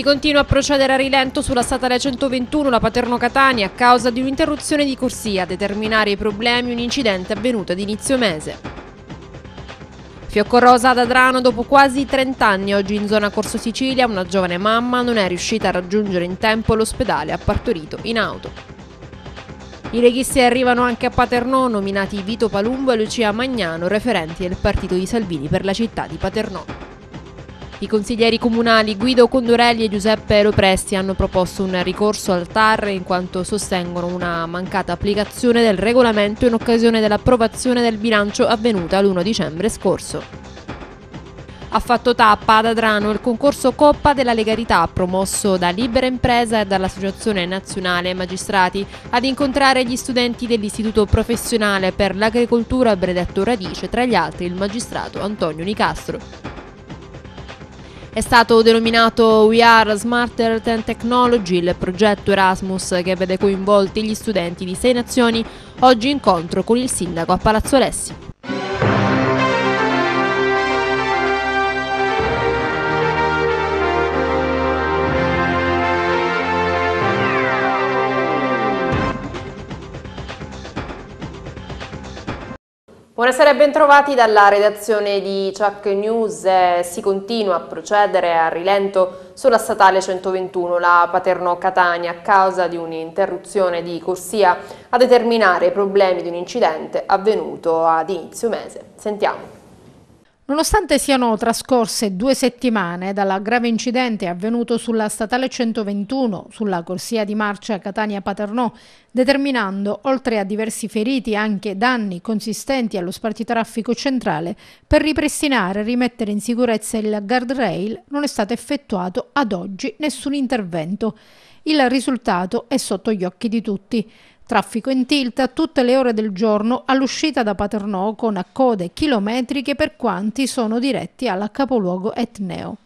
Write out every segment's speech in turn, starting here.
Si continua a procedere a rilento sulla statale 121, la Paterno Catania, a causa di un'interruzione di corsia, a determinare i problemi un incidente avvenuto ad inizio mese. Fioccorrosa ad Adrano dopo quasi 30 anni, oggi in zona Corso Sicilia, una giovane mamma non è riuscita a raggiungere in tempo l'ospedale, ha partorito in auto. I leghisti arrivano anche a Paternò, nominati Vito Palumbo e Lucia Magnano, referenti del partito di Salvini per la città di Paternò. I consiglieri comunali Guido Condorelli e Giuseppe Lopresti hanno proposto un ricorso al TAR in quanto sostengono una mancata applicazione del regolamento in occasione dell'approvazione del bilancio avvenuta l'1 dicembre scorso. Ha fatto tappa ad Adrano il concorso Coppa della Legalità promosso da Libera Impresa e dall'Associazione Nazionale Magistrati ad incontrare gli studenti dell'Istituto Professionale per l'Agricoltura Bredetto Radice, tra gli altri il magistrato Antonio Nicastro. È stato denominato We Are Smarter Than Technology, il progetto Erasmus che vede coinvolti gli studenti di sei nazioni, oggi incontro con il sindaco a Palazzo Alessi. Buonasera e bentrovati dalla redazione di Chuck News. si continua a procedere a rilento sulla statale 121, la Paterno-Catania, a causa di un'interruzione di corsia a determinare i problemi di un incidente avvenuto ad inizio mese. Sentiamo. Nonostante siano trascorse due settimane dalla grave incidente avvenuto sulla statale 121 sulla corsia di marcia Catania-Paternò, determinando oltre a diversi feriti anche danni consistenti allo spartitraffico centrale, per ripristinare e rimettere in sicurezza il guardrail non è stato effettuato ad oggi nessun intervento. Il risultato è sotto gli occhi di tutti. Traffico in tilt a tutte le ore del giorno all'uscita da Paternò con code chilometriche per quanti sono diretti al capoluogo etneo.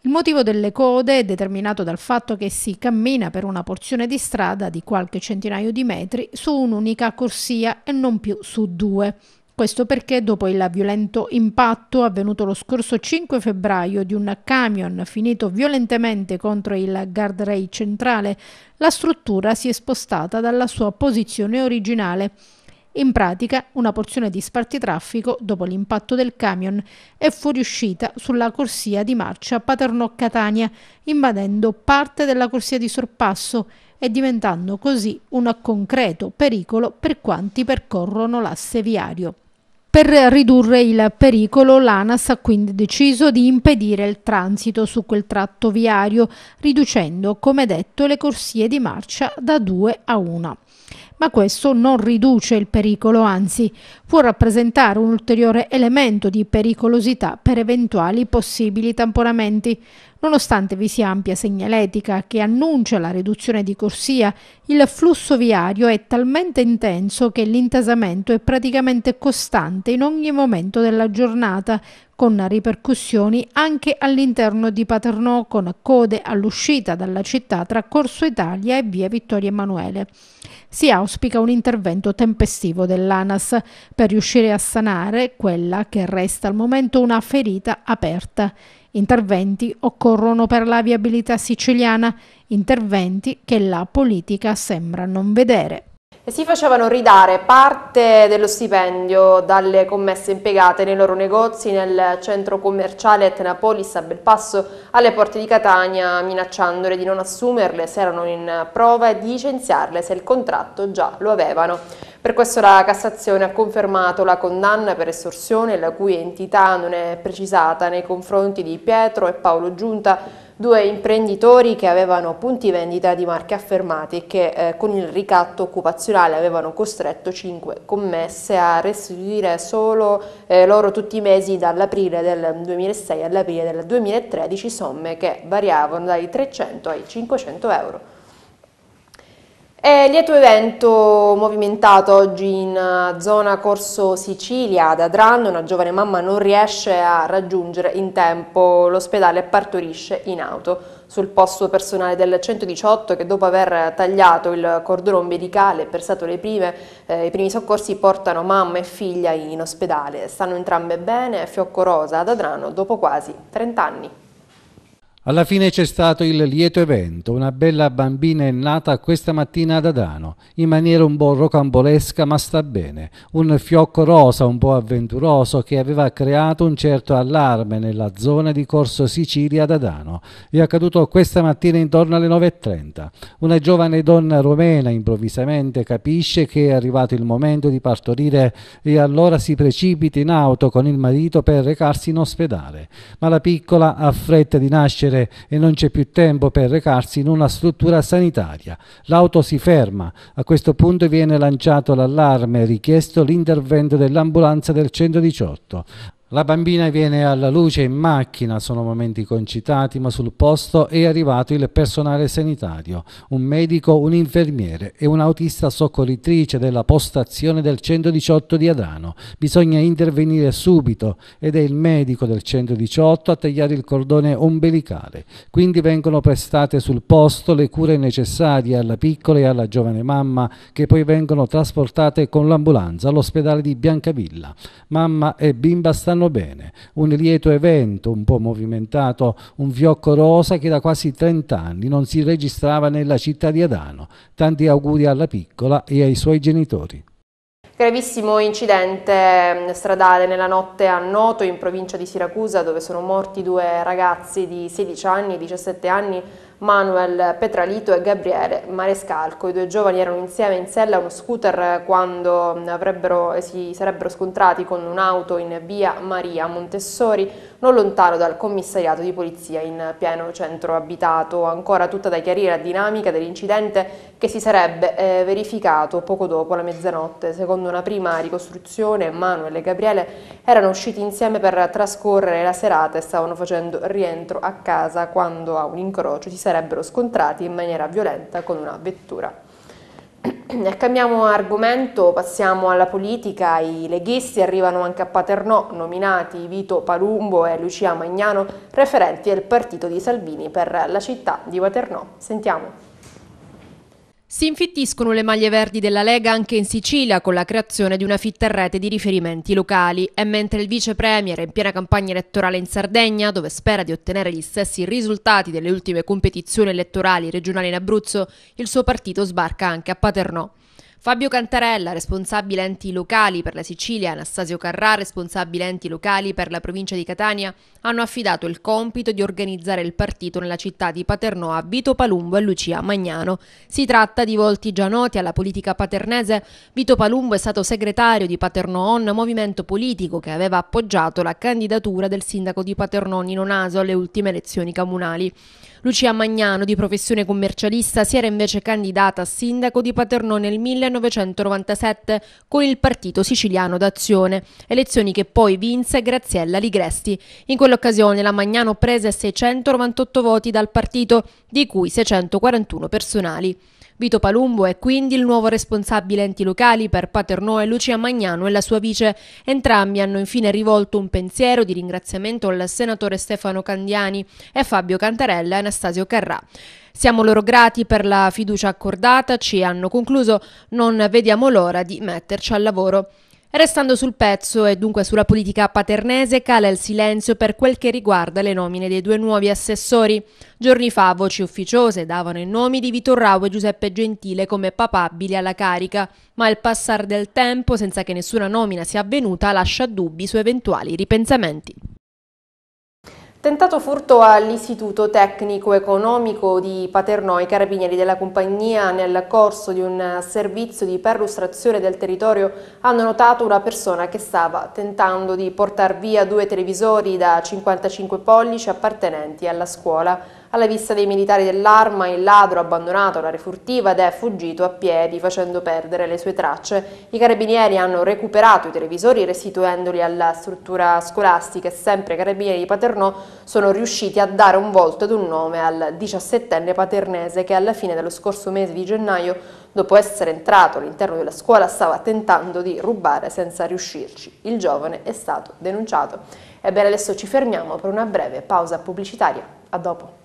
Il motivo delle code è determinato dal fatto che si cammina per una porzione di strada di qualche centinaio di metri su un'unica corsia e non più su due. Questo perché dopo il violento impatto avvenuto lo scorso 5 febbraio di un camion finito violentemente contro il guardrail centrale, la struttura si è spostata dalla sua posizione originale. In pratica, una porzione di spartitraffico, dopo l'impatto del camion, è fuoriuscita sulla corsia di marcia Paternò-Catania, invadendo parte della corsia di sorpasso e diventando così un concreto pericolo per quanti percorrono l'asse viario. Per ridurre il pericolo l'ANAS ha quindi deciso di impedire il transito su quel tratto viario, riducendo, come detto, le corsie di marcia da 2 a 1 ma questo non riduce il pericolo, anzi può rappresentare un ulteriore elemento di pericolosità per eventuali possibili tamponamenti. Nonostante vi sia ampia segnaletica che annuncia la riduzione di corsia, il flusso viario è talmente intenso che l'intasamento è praticamente costante in ogni momento della giornata, con ripercussioni anche all'interno di Paternò, con code all'uscita dalla città tra Corso Italia e via Vittorio Emanuele. Si auspica un intervento tempestivo dell'ANAS per riuscire a sanare quella che resta al momento una ferita aperta. Interventi occorrono per la viabilità siciliana, interventi che la politica sembra non vedere e si facevano ridare parte dello stipendio dalle commesse impiegate nei loro negozi nel centro commerciale Etnapolis a Belpasso alle porte di Catania, minacciandole di non assumerle se erano in prova e di licenziarle se il contratto già lo avevano. Per questo la Cassazione ha confermato la condanna per estorsione, la cui entità non è precisata nei confronti di Pietro e Paolo Giunta, due imprenditori che avevano punti vendita di marche affermate e che eh, con il ricatto occupazionale avevano costretto cinque commesse a restituire solo eh, loro tutti i mesi dall'aprile del 2006 all'aprile del 2013 somme che variavano dai 300 ai 500 euro. È lieto evento movimentato oggi in eh, zona Corso Sicilia ad Adranno, una giovane mamma non riesce a raggiungere in tempo l'ospedale e partorisce in auto. Sul posto personale del 118 che dopo aver tagliato il cordone medicale e versato le prime, eh, i primi soccorsi portano mamma e figlia in ospedale. Stanno entrambe bene, fiocco rosa ad Adrano dopo quasi 30 anni. Alla fine c'è stato il lieto evento, una bella bambina è nata questa mattina ad Adano, in maniera un po' rocambolesca ma sta bene, un fiocco rosa un po' avventuroso che aveva creato un certo allarme nella zona di Corso Sicilia ad Adano. È accaduto questa mattina intorno alle 9.30. Una giovane donna romena improvvisamente capisce che è arrivato il momento di partorire e allora si precipita in auto con il marito per recarsi in ospedale, ma la piccola ha fretta di nascere correre e non c'è più tempo per recarsi in una struttura sanitaria. L'auto si ferma. A questo punto viene lanciato l'allarme e richiesto l'intervento dell'ambulanza del 118. La bambina viene alla luce in macchina, sono momenti concitati, ma sul posto è arrivato il personale sanitario, un medico, un infermiere e un'autista soccorritrice della postazione del 118 di Adrano. Bisogna intervenire subito ed è il medico del 118 a tagliare il cordone ombelicale. Quindi vengono prestate sul posto le cure necessarie alla piccola e alla giovane mamma che poi vengono trasportate con l'ambulanza all'ospedale di Biancavilla. Mamma e bimba stanno stanno bene. Un lieto evento un po' movimentato, un fiocco rosa che da quasi 30 anni non si registrava nella città di Adano. Tanti auguri alla piccola e ai suoi genitori. Gravissimo incidente mm, stradale nella notte a Noto in provincia di Siracusa dove sono morti due ragazzi di 16 anni e 17 anni Manuel Petralito e Gabriele Marescalco. I due giovani erano insieme in sella a uno scooter quando eh, si sarebbero scontrati con un'auto in via Maria Montessori, non lontano dal commissariato di polizia in pieno centro abitato. Ancora tutta da chiarire la dinamica dell'incidente che si sarebbe eh, verificato poco dopo la mezzanotte. Secondo una prima ricostruzione, Manuel e Gabriele erano usciti insieme per trascorrere la serata e stavano facendo rientro a casa quando a un incrocio si sarebbero scontrati in maniera violenta con una vettura. E cambiamo ecco, argomento, passiamo alla politica, i leghisti arrivano anche a Paternò, nominati Vito Palumbo e Lucia Magnano, referenti del partito di Salvini per la città di Paternò. Sentiamo. Si infittiscono le maglie verdi della Lega anche in Sicilia con la creazione di una fitta rete di riferimenti locali e mentre il vice premier è in piena campagna elettorale in Sardegna, dove spera di ottenere gli stessi risultati delle ultime competizioni elettorali regionali in Abruzzo, il suo partito sbarca anche a Paternò. Fabio Cantarella, responsabile enti locali per la Sicilia, Anastasio Carrà, responsabile enti locali per la provincia di Catania, hanno affidato il compito di organizzare il partito nella città di Paternò a Vito Palumbo e Lucia Magnano. Si tratta di volti già noti alla politica paternese. Vito Palumbo è stato segretario di Paternò On, movimento politico che aveva appoggiato la candidatura del sindaco di Paternò Nino Naso alle ultime elezioni comunali. Lucia Magnano, di professione commercialista, si era invece candidata a sindaco di Paternò nel 1990 1997 con il Partito Siciliano d'Azione, elezioni che poi vinse Graziella Ligresti. In quell'occasione la Magnano prese 698 voti dal partito, di cui 641 personali. Vito Palumbo è quindi il nuovo responsabile enti locali per Paternò e Lucia Magnano e la sua vice. Entrambi hanno infine rivolto un pensiero di ringraziamento al senatore Stefano Candiani e Fabio Cantarella e Anastasio Carrà. Siamo loro grati per la fiducia accordata, ci hanno concluso, non vediamo l'ora di metterci al lavoro. Restando sul pezzo e dunque sulla politica paternese, cala il silenzio per quel che riguarda le nomine dei due nuovi assessori. Giorni fa voci ufficiose davano i nomi di Vito Rau e Giuseppe Gentile come papabili alla carica, ma il passare del tempo senza che nessuna nomina sia avvenuta lascia dubbi su eventuali ripensamenti. Tentato furto all'Istituto Tecnico Economico di Paternò, i carabinieri della compagnia nel corso di un servizio di perlustrazione del territorio hanno notato una persona che stava tentando di portare via due televisori da 55 pollici appartenenti alla scuola. Alla vista dei militari dell'arma, il ladro ha abbandonato la refurtiva ed è fuggito a piedi facendo perdere le sue tracce. I carabinieri hanno recuperato i televisori restituendoli alla struttura scolastica e sempre i carabinieri di Paternò sono riusciti a dare un volto ed un nome al 17enne paternese che alla fine dello scorso mese di gennaio, dopo essere entrato all'interno della scuola, stava tentando di rubare senza riuscirci. Il giovane è stato denunciato. Ebbene adesso ci fermiamo per una breve pausa pubblicitaria. A dopo.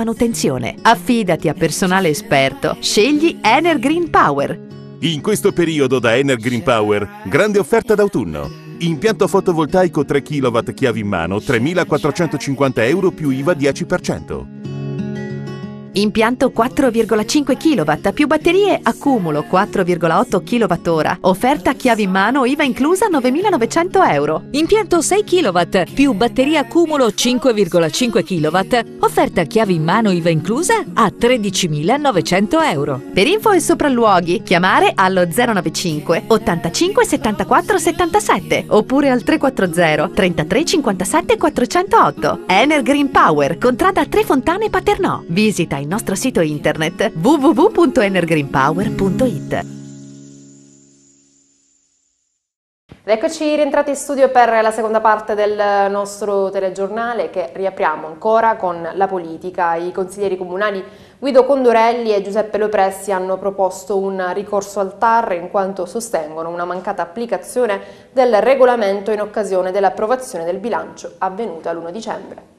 manutenzione. Affidati a personale esperto. Scegli Ener Green Power. In questo periodo da Ener Green Power, grande offerta d'autunno. Impianto fotovoltaico 3 kW chiavi in mano, 3.450 euro più IVA 10%. Impianto 4,5 kW più batterie accumulo 4,8 kWh. Offerta chiave in mano, IVA inclusa 9.900 euro. Impianto 6 kW più batterie accumulo 5,5 kW. Offerta chiave in mano, IVA inclusa a 13.900 euro. Per info e sopralluoghi chiamare allo 095 85 74 77 oppure al 340 33 57 408. Ener Green Power, contrada Tre Fontane Paternò. Visita il nostro sito internet www.energreenpower.it. Eccoci rientrati in studio per la seconda parte del nostro telegiornale che riapriamo ancora con la politica. I consiglieri comunali Guido Condorelli e Giuseppe Lopressi hanno proposto un ricorso al TAR in quanto sostengono una mancata applicazione del regolamento in occasione dell'approvazione del bilancio avvenuta l'1 dicembre.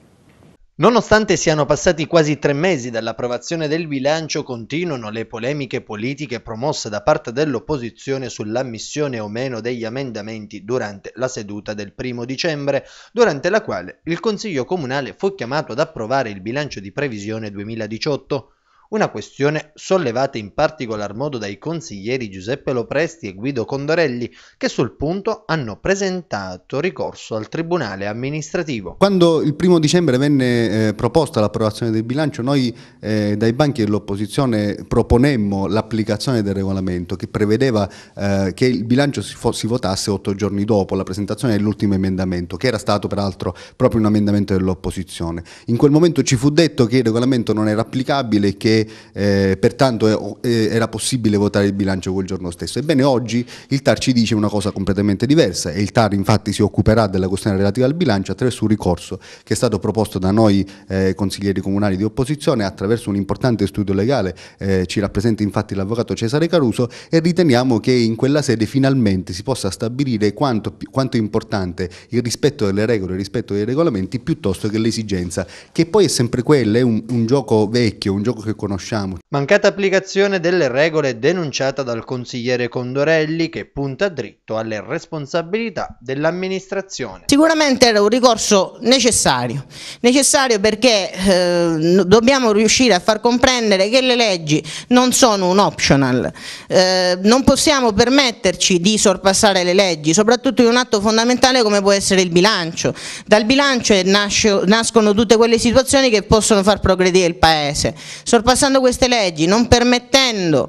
Nonostante siano passati quasi tre mesi dall'approvazione del bilancio, continuano le polemiche politiche promosse da parte dell'opposizione sull'ammissione o meno degli emendamenti durante la seduta del primo dicembre, durante la quale il Consiglio Comunale fu chiamato ad approvare il bilancio di previsione 2018. Una questione sollevata in particolar modo dai consiglieri Giuseppe Lopresti e Guido Condorelli che sul punto hanno presentato ricorso al Tribunale amministrativo. Quando il primo dicembre venne eh, proposta l'approvazione del bilancio noi eh, dai banchi dell'opposizione proponemmo l'applicazione del regolamento che prevedeva eh, che il bilancio si, si votasse otto giorni dopo la presentazione dell'ultimo emendamento che era stato peraltro proprio un emendamento dell'opposizione. In quel momento ci fu detto che il regolamento non era applicabile e che eh, pertanto eh, era possibile votare il bilancio quel giorno stesso. Ebbene oggi il TAR ci dice una cosa completamente diversa e il TAR infatti si occuperà della questione relativa al bilancio attraverso un ricorso che è stato proposto da noi eh, consiglieri comunali di opposizione attraverso un importante studio legale, eh, ci rappresenta infatti l'avvocato Cesare Caruso e riteniamo che in quella sede finalmente si possa stabilire quanto, quanto è importante il rispetto delle regole, il rispetto dei regolamenti piuttosto che l'esigenza che poi è sempre quella, è un, un gioco vecchio, un gioco che conosciamo conosciamo. Mancata applicazione delle regole denunciata dal consigliere Condorelli che punta dritto alle responsabilità dell'amministrazione. Sicuramente era un ricorso necessario, necessario perché eh, dobbiamo riuscire a far comprendere che le leggi non sono un optional, eh, non possiamo permetterci di sorpassare le leggi, soprattutto in un atto fondamentale come può essere il bilancio. Dal bilancio nasce, nascono tutte quelle situazioni che possono far progredire il Paese. Sorpassare passando queste leggi, non permettendo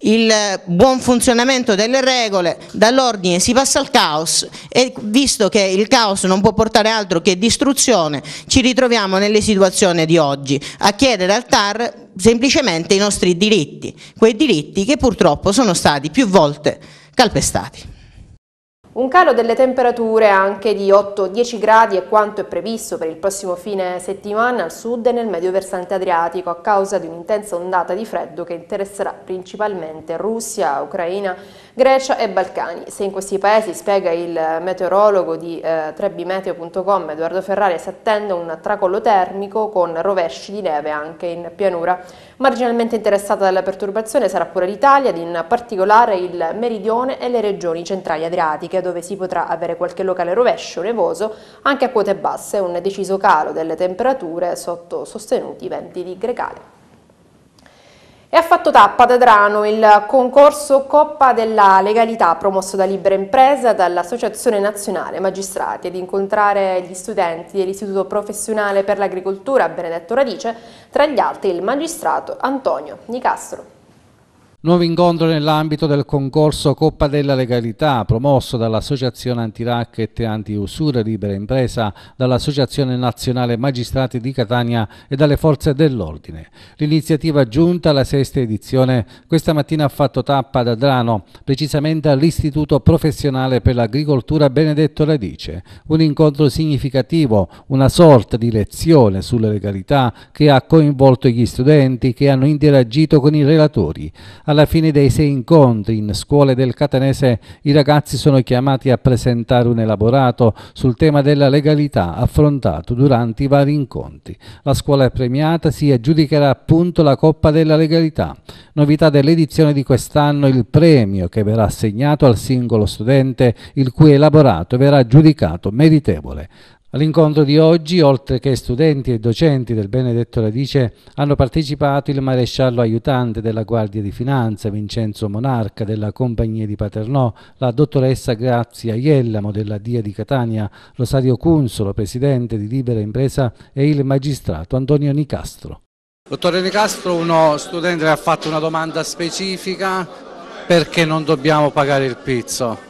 il buon funzionamento delle regole, dall'ordine si passa al caos e visto che il caos non può portare altro che distruzione ci ritroviamo nelle situazioni di oggi a chiedere al TAR semplicemente i nostri diritti, quei diritti che purtroppo sono stati più volte calpestati. Un calo delle temperature anche di 8-10 gradi è quanto è previsto per il prossimo fine settimana al sud e nel medio versante adriatico a causa di un'intensa ondata di freddo che interesserà principalmente Russia, Ucraina e Grecia e Balcani. Se in questi paesi, spiega il meteorologo di eh, trebbimeteo.com Edoardo Ferrari, si attende un tracollo termico con rovesci di neve anche in pianura. Marginalmente interessata dalla perturbazione sarà pure l'Italia, ed in particolare il meridione e le regioni centrali adriatiche, dove si potrà avere qualche locale rovescio nevoso anche a quote basse, un deciso calo delle temperature sotto sostenuti venti di gregale. E ha fatto tappa ad Adrano il concorso Coppa della Legalità promosso da Libera Impresa dall'Associazione Nazionale Magistrati ad incontrare gli studenti dell'Istituto Professionale per l'Agricoltura Benedetto Radice, tra gli altri il magistrato Antonio Nicastro. Nuovo incontro nell'ambito del concorso Coppa della Legalità promosso dall'Associazione Antiracket e Antiusura Libera Impresa, dall'Associazione Nazionale Magistrati di Catania e dalle Forze dell'Ordine. L'iniziativa giunta alla sesta edizione questa mattina ha fatto tappa ad Adrano, precisamente all'Istituto Professionale per l'Agricoltura Benedetto Radice. Un incontro significativo, una sorta di lezione sulla legalità che ha coinvolto gli studenti che hanno interagito con i relatori. Alla alla fine dei sei incontri in scuole del Catanese i ragazzi sono chiamati a presentare un elaborato sul tema della legalità affrontato durante i vari incontri. La scuola premiata si aggiudicherà appunto la Coppa della Legalità. Novità dell'edizione di quest'anno il premio che verrà assegnato al singolo studente il cui elaborato verrà giudicato meritevole. All'incontro di oggi, oltre che studenti e docenti del Benedetto Radice, hanno partecipato il maresciallo aiutante della Guardia di Finanza, Vincenzo Monarca, della Compagnia di Paternò, la dottoressa Grazia Iellamo della DIA di Catania, Rosario Cunsolo, presidente di Libera Impresa e il magistrato Antonio Nicastro. Dottore Nicastro, uno studente ha fatto una domanda specifica perché non dobbiamo pagare il pizzo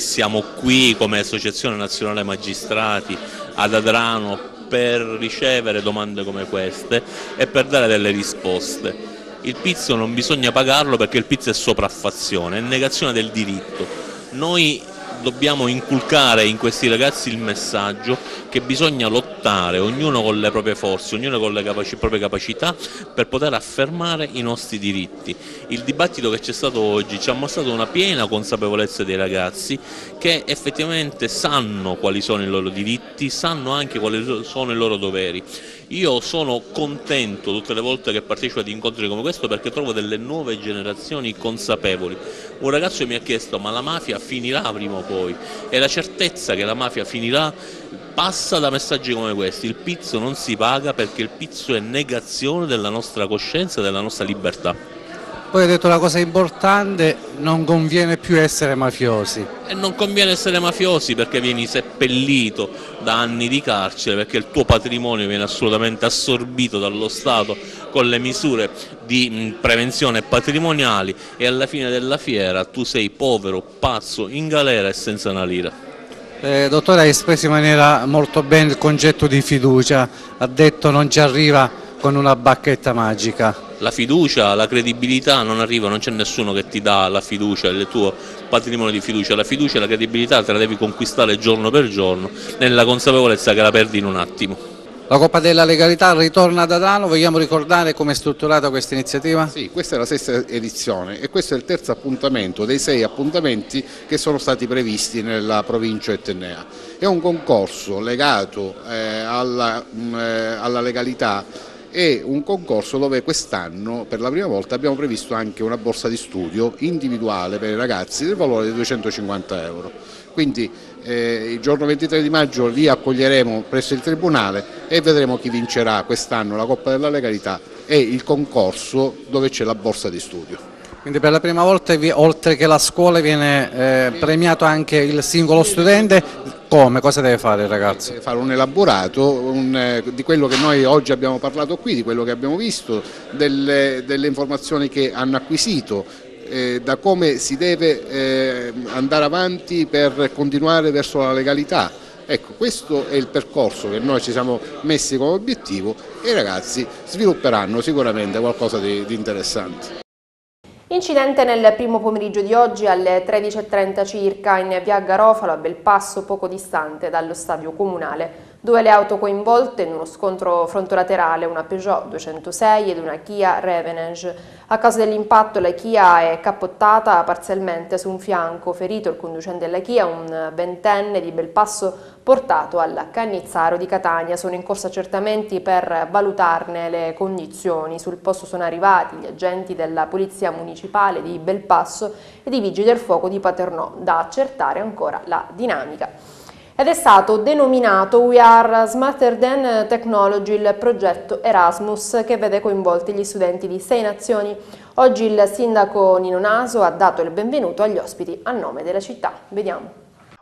siamo qui come Associazione Nazionale Magistrati ad Adrano per ricevere domande come queste e per dare delle risposte. Il pizzo non bisogna pagarlo perché il pizzo è sopraffazione, è negazione del diritto. Noi dobbiamo inculcare in questi ragazzi il messaggio che bisogna lottare, ognuno con le proprie forze, ognuno con le capaci proprie capacità per poter affermare i nostri diritti. Il dibattito che c'è stato oggi ci ha mostrato una piena consapevolezza dei ragazzi che effettivamente sanno quali sono i loro diritti, sanno anche quali sono i loro doveri. Io sono contento tutte le volte che partecipo ad incontri come questo perché trovo delle nuove generazioni consapevoli. Un ragazzo mi ha chiesto ma la mafia finirà prima o poi e la certezza che la mafia finirà passa da messaggi come questi. Il pizzo non si paga perché il pizzo è negazione della nostra coscienza e della nostra libertà. Poi ha detto la cosa importante, non conviene più essere mafiosi. E non conviene essere mafiosi perché vieni seppellito da anni di carcere, perché il tuo patrimonio viene assolutamente assorbito dallo Stato con le misure di prevenzione patrimoniali e alla fine della fiera tu sei povero, pazzo, in galera e senza una lira. Eh, dottore ha espresso in maniera molto bene il concetto di fiducia, ha detto non ci arriva con una bacchetta magica la fiducia, la credibilità non arriva, non c'è nessuno che ti dà la fiducia, il tuo patrimonio di fiducia, la fiducia e la credibilità te la devi conquistare giorno per giorno nella consapevolezza che la perdi in un attimo. La Coppa della Legalità ritorna ad Adano, vogliamo ricordare come è strutturata questa iniziativa? Sì, questa è la sesta edizione e questo è il terzo appuntamento dei sei appuntamenti che sono stati previsti nella provincia etnea. È un concorso legato eh, alla, mh, mm, eh, alla legalità e un concorso dove quest'anno per la prima volta abbiamo previsto anche una borsa di studio individuale per i ragazzi del valore di 250 euro. Quindi eh, il giorno 23 di maggio li accoglieremo presso il Tribunale e vedremo chi vincerà quest'anno la Coppa della Legalità e il concorso dove c'è la borsa di studio. Quindi per la prima volta oltre che la scuola viene eh, premiato anche il singolo studente, come? Cosa deve fare il ragazzo? Deve fare un elaborato un, eh, di quello che noi oggi abbiamo parlato qui, di quello che abbiamo visto, delle, delle informazioni che hanno acquisito, eh, da come si deve eh, andare avanti per continuare verso la legalità. Ecco, questo è il percorso che noi ci siamo messi come obiettivo e i ragazzi svilupperanno sicuramente qualcosa di, di interessante. Incidente nel primo pomeriggio di oggi alle 13.30 circa in via Garofalo a Belpasso, poco distante dallo stadio comunale. Due le auto coinvolte in uno scontro frontolaterale, una Peugeot 206 ed una Kia Revenge. A causa dell'impatto la Kia è capottata parzialmente su un fianco, ferito il conducente della Kia, un ventenne di Belpasso portato al Cannizzaro di Catania. Sono in corso accertamenti per valutarne le condizioni. Sul posto sono arrivati gli agenti della Polizia Municipale di Belpasso ed i Vigili del Fuoco di Paternò, da accertare ancora la dinamica ed è stato denominato We Are Smarter Than Technology, il progetto Erasmus che vede coinvolti gli studenti di sei nazioni. Oggi il sindaco Nino Naso ha dato il benvenuto agli ospiti a nome della città. Vediamo.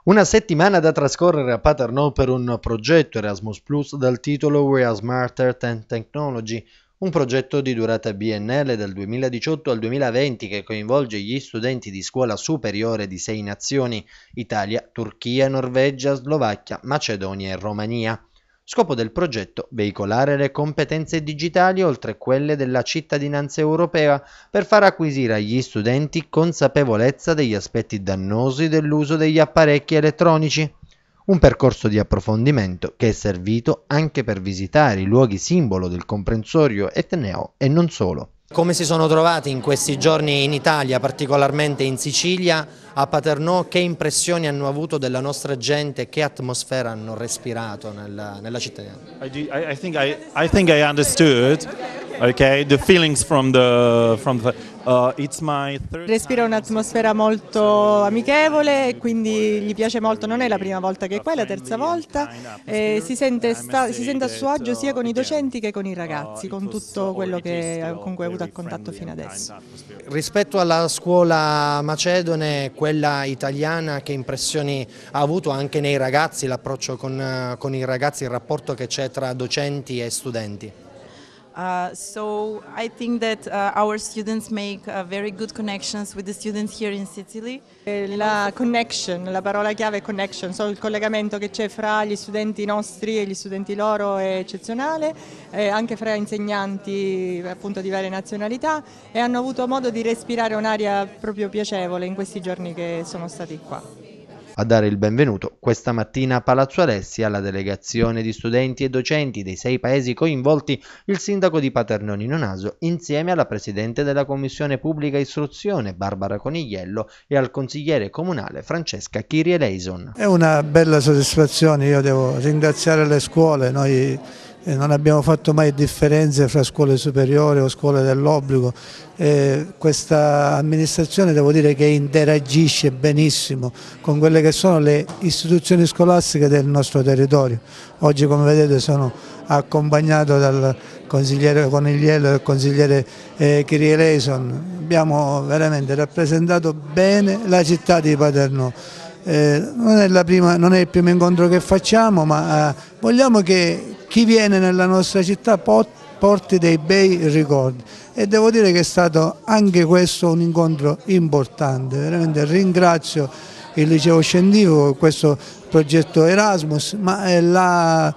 Una settimana da trascorrere a Paternò per un progetto Erasmus Plus dal titolo We Are Smarter Than Technology, un progetto di durata biennale dal 2018 al 2020 che coinvolge gli studenti di scuola superiore di sei nazioni, Italia, Turchia, Norvegia, Slovacchia, Macedonia e Romania. Scopo del progetto veicolare le competenze digitali oltre quelle della cittadinanza europea per far acquisire agli studenti consapevolezza degli aspetti dannosi dell'uso degli apparecchi elettronici un percorso di approfondimento che è servito anche per visitare i luoghi simbolo del comprensorio etneo e non solo. Come si sono trovati in questi giorni in Italia, particolarmente in Sicilia, a Paternò, che impressioni hanno avuto della nostra gente, che atmosfera hanno respirato nella, nella cittadinanza? I, I, I think I, I think I understood okay, the feelings from the, from the Uh, Respira un'atmosfera molto uh, amichevole, quindi gli piace molto, non è la prima volta che è qua, è la terza volta, eh, si sente, sta, si, sente a suo agio sia con uh, i docenti che con i ragazzi, con tutto quello che, con cui ha avuto a contatto fino adesso. Rispetto alla scuola macedone, quella italiana, che impressioni ha avuto anche nei ragazzi, l'approccio con, con i ragazzi, il rapporto che c'è tra docenti e studenti? Uh, so I think that uh, our students make uh, very good connections with the students here in Sicily. Eh, la connection, la parola chiave è connection, so il collegamento che c'è fra gli studenti nostri e gli studenti loro è eccezionale, eh, anche fra insegnanti appunto di varie nazionalità e hanno avuto modo di respirare un'aria proprio piacevole in questi giorni che sono stati qua. A dare il benvenuto questa mattina a Palazzo Alessi alla delegazione di studenti e docenti dei sei paesi coinvolti il sindaco di Paternò Nino Naso insieme alla presidente della Commissione Pubblica Istruzione Barbara Conigliello e al consigliere comunale Francesca Chirieleison. È una bella soddisfazione, io devo ringraziare le scuole, noi non abbiamo fatto mai differenze fra scuole superiori o scuole dell'obbligo. Eh, questa amministrazione devo dire che interagisce benissimo con quelle che sono le istituzioni scolastiche del nostro territorio. Oggi come vedete sono accompagnato dal consigliere Conigliello e dal consigliere eh, Kirieleison. Abbiamo veramente rappresentato bene la città di Paternò eh, non, è prima, non, è il primo incontro che facciamo, ma eh, vogliamo che chi viene nella nostra città porti dei bei ricordi e devo dire che è stato anche questo un incontro importante, veramente ringrazio il liceo scientifico, questo progetto Erasmus, ma eh, la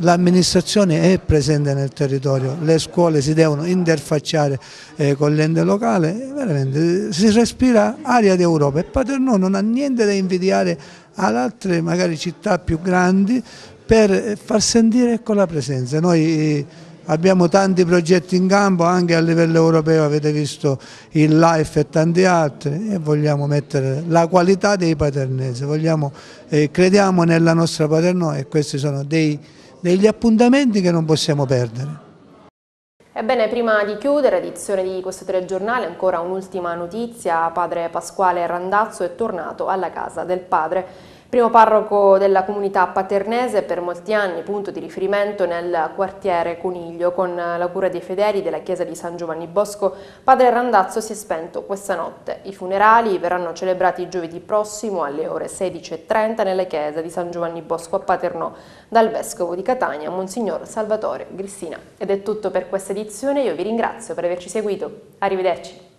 l'amministrazione è presente nel territorio, le scuole si devono interfacciare eh, con l'ente locale, veramente si respira aria d'Europa e Paternò non ha niente da invidiare ad altre magari città più grandi per eh, far sentire ecco, la presenza. Noi, eh, Abbiamo tanti progetti in campo anche a livello europeo, avete visto il LIFE e tanti altri e vogliamo mettere la qualità dei paternesi, vogliamo, eh, crediamo nella nostra Paternò e questi sono dei degli appuntamenti che non possiamo perdere. Ebbene, prima di chiudere edizione di questo telegiornale, ancora un'ultima notizia. Padre Pasquale Randazzo è tornato alla casa del padre. Primo parroco della comunità paternese per molti anni, punto di riferimento nel quartiere Coniglio, con la cura dei fedeli della chiesa di San Giovanni Bosco, padre Randazzo si è spento questa notte. I funerali verranno celebrati giovedì prossimo alle ore 16.30 nella chiesa di San Giovanni Bosco a Paternò dal vescovo di Catania, Monsignor Salvatore Grissina. Ed è tutto per questa edizione, io vi ringrazio per averci seguito. Arrivederci.